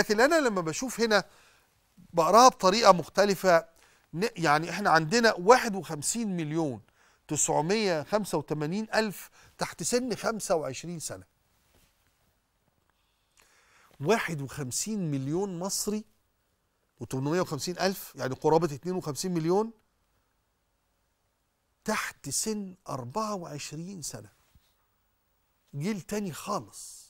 لكن انا لما بشوف هنا بقراها بطريقه مختلفه يعني احنا عندنا 51 مليون 985 الف تحت سن 25 سنه 51 مليون مصري و850 الف يعني قرابه 52 مليون تحت سن 24 سنه جيل تاني خالص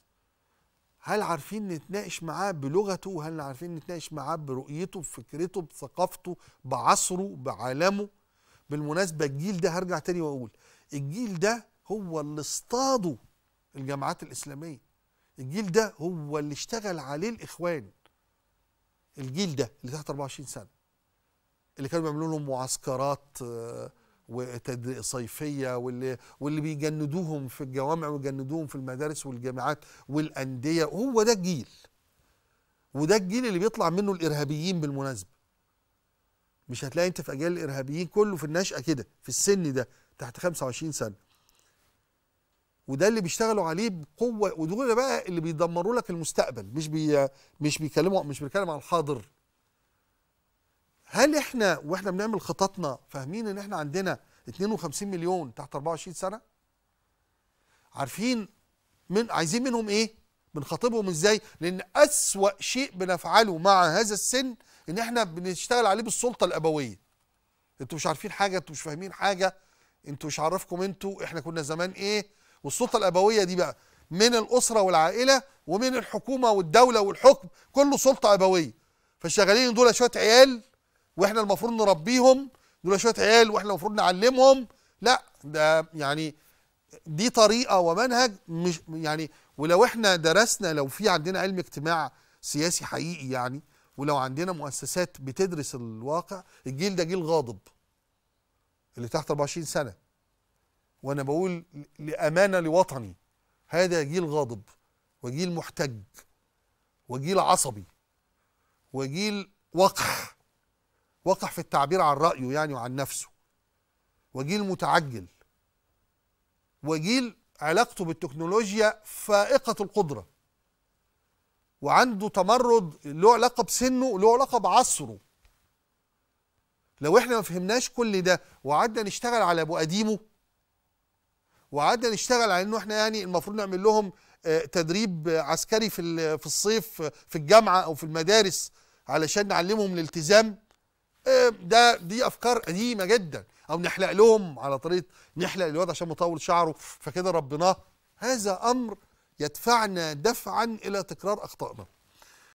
هل عارفين نتناقش معاه بلغته هل عارفين نتناقش معاه برؤيته بفكرته بثقافته بعصره بعالمه بالمناسبة الجيل ده هرجع تاني وأقول الجيل ده هو اللي اصطاده الجامعات الإسلامية الجيل ده هو اللي اشتغل عليه الإخوان الجيل ده اللي تحت 24 سنة اللي كانوا بيعملوا لهم معسكرات آه صيفية واللي, واللي بيجندوهم في الجوامع ويجندوهم في المدارس والجامعات والأندية هو ده الجيل وده الجيل اللي بيطلع منه الإرهابيين بالمناسبة مش هتلاقي انت في أجيال الإرهابيين كله في النشأة كده في السن ده تحت 25 سنة وده اللي بيشتغلوا عليه بقوة ودول بقى اللي بيدمروا لك المستقبل مش بي مش بيكلموا مش بيتكلم على الحاضر هل احنا واحنا بنعمل خططنا فاهمين ان احنا عندنا 52 مليون تحت 24 سنه عارفين من عايزين منهم ايه بنخاطبهم ازاي لان اسوا شيء بنفعله مع هذا السن ان احنا بنشتغل عليه بالسلطه الابويه انتوا مش عارفين حاجه انتوا مش فاهمين حاجه انتوا مش عارفكم انتوا احنا كنا زمان ايه والسلطه الابويه دي بقى من الاسره والعائله ومن الحكومه والدوله والحكم كله سلطه ابويه فشغالين دول شويه عيال واحنا المفروض نربيهم دول شويه عيال واحنا المفروض نعلمهم لا ده يعني دي طريقه ومنهج مش يعني ولو احنا درسنا لو في عندنا علم اجتماع سياسي حقيقي يعني ولو عندنا مؤسسات بتدرس الواقع الجيل ده جيل غاضب اللي تحت 24 سنه وانا بقول لامانه لوطني هذا جيل غاضب وجيل محتج وجيل عصبي وجيل وقح وقح في التعبير عن رأيه يعني وعن نفسه وجيل متعجل وجيل علاقته بالتكنولوجيا فائقة القدرة وعنده تمرد له علاقة بسنه له علاقة بعصره لو احنا ما فهمناش كل ده وقعدنا نشتغل على ابو قديمه وقعدنا نشتغل على انه احنا يعني المفروض نعمل لهم آه، تدريب عسكري في في الصيف في الجامعه او في المدارس علشان نعلمهم الالتزام آه، ده دي افكار قديمه جدا او نحلق لهم على طريقه نحلق الواد عشان مطول شعره فكده ربناه هذا امر يدفعنا دفعا الى تكرار اخطائنا